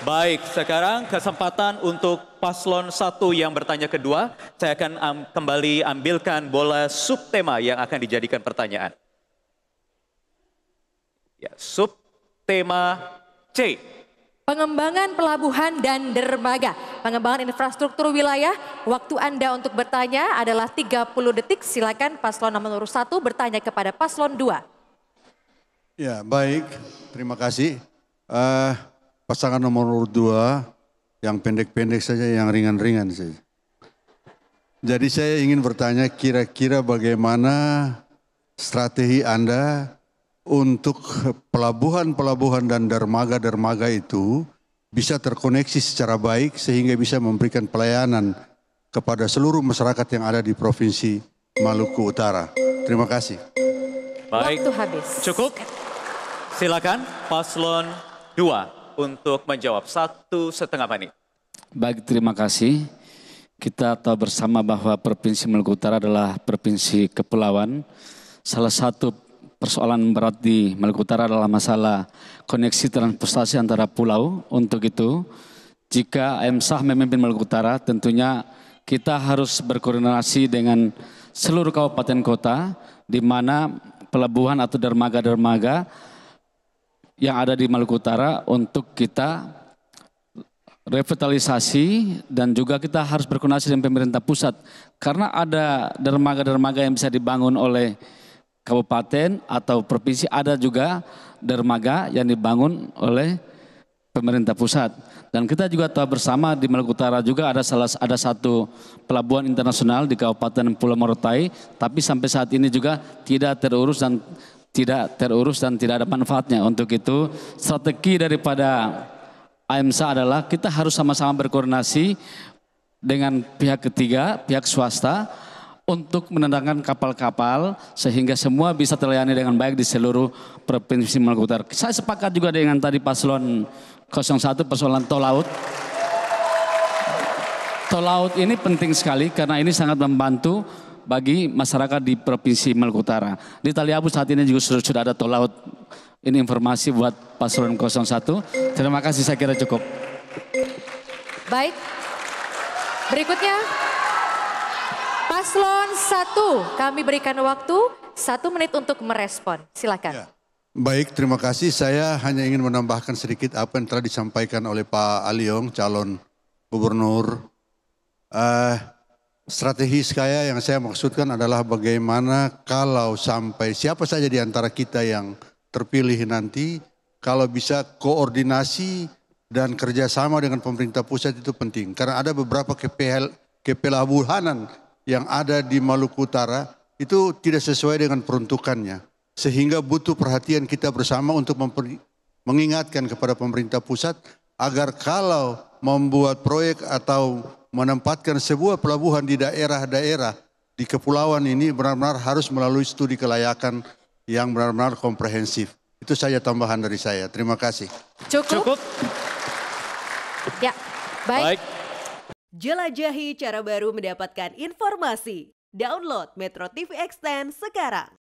Baik, sekarang kesempatan untuk paslon satu yang bertanya kedua. Saya akan am kembali ambilkan bola subtema yang akan dijadikan pertanyaan. Ya, subtema C. Pengembangan pelabuhan dan dermaga. Pengembangan infrastruktur wilayah. Waktu Anda untuk bertanya adalah 30 detik. Silakan paslon nomor satu bertanya kepada paslon dua. Ya, baik. Terima kasih. Uh, pasangan nomor urut dua yang pendek-pendek saja, yang ringan-ringan saja. Jadi saya ingin bertanya kira-kira bagaimana strategi Anda untuk pelabuhan-pelabuhan dan dermaga-dermaga itu bisa terkoneksi secara baik sehingga bisa memberikan pelayanan kepada seluruh masyarakat yang ada di Provinsi Maluku Utara. Terima kasih. Baik, Waktu habis. cukup. Silakan paslon 2 untuk menjawab satu setengah menit. Baik, terima kasih. Kita tahu bersama bahwa Provinsi Maluku Utara adalah provinsi kepulauan. Salah satu persoalan berat di Maluku Utara adalah masalah koneksi transportasi antara pulau. Untuk itu, jika Sah memimpin Maluku Utara, tentunya kita harus berkoordinasi dengan seluruh kabupaten kota di mana pelabuhan atau dermaga-dermaga dermaga dermaga yang ada di Maluku Utara untuk kita revitalisasi dan juga kita harus berkoordinasi dengan pemerintah pusat karena ada dermaga-dermaga yang bisa dibangun oleh kabupaten atau provinsi ada juga dermaga yang dibangun oleh pemerintah pusat dan kita juga tahu bersama di Maluku Utara juga ada salah ada satu pelabuhan internasional di Kabupaten Pulau Morotai tapi sampai saat ini juga tidak terurus dan tidak terurus dan tidak ada manfaatnya. Untuk itu strategi daripada AMSA adalah kita harus sama-sama berkoordinasi dengan pihak ketiga, pihak swasta untuk menendangkan kapal-kapal sehingga semua bisa terlayani dengan baik di seluruh provinsi Maluku Utara. Saya sepakat juga dengan tadi paslon 01 persoalan tol laut. Tol laut ini penting sekali karena ini sangat membantu bagi masyarakat di Provinsi Maluku Utara. Di Taliabu saat ini juga sudah, sudah ada tol laut. Ini informasi buat paslon 01. Terima kasih saya kira cukup. Baik. Berikutnya paslon 1 kami berikan waktu satu menit untuk merespon. Silakan. Ya. Baik, terima kasih. Saya hanya ingin menambahkan sedikit apa yang telah disampaikan oleh Pak Aliong, calon gubernur. Uh, Strategi saya yang saya maksudkan adalah bagaimana kalau sampai siapa saja di antara kita yang terpilih nanti, kalau bisa koordinasi dan kerjasama dengan pemerintah pusat itu penting. Karena ada beberapa kepel, kepelabuhanan yang ada di Maluku Utara itu tidak sesuai dengan peruntukannya. Sehingga butuh perhatian kita bersama untuk mengingatkan kepada pemerintah pusat agar kalau membuat proyek atau menempatkan sebuah pelabuhan di daerah-daerah di kepulauan ini benar-benar harus melalui studi kelayakan yang benar-benar komprehensif. Itu saja tambahan dari saya. Terima kasih. Cukup. Cukup. Ya, baik. baik. Jelajahi cara baru mendapatkan informasi. Download Metro TV Extend sekarang.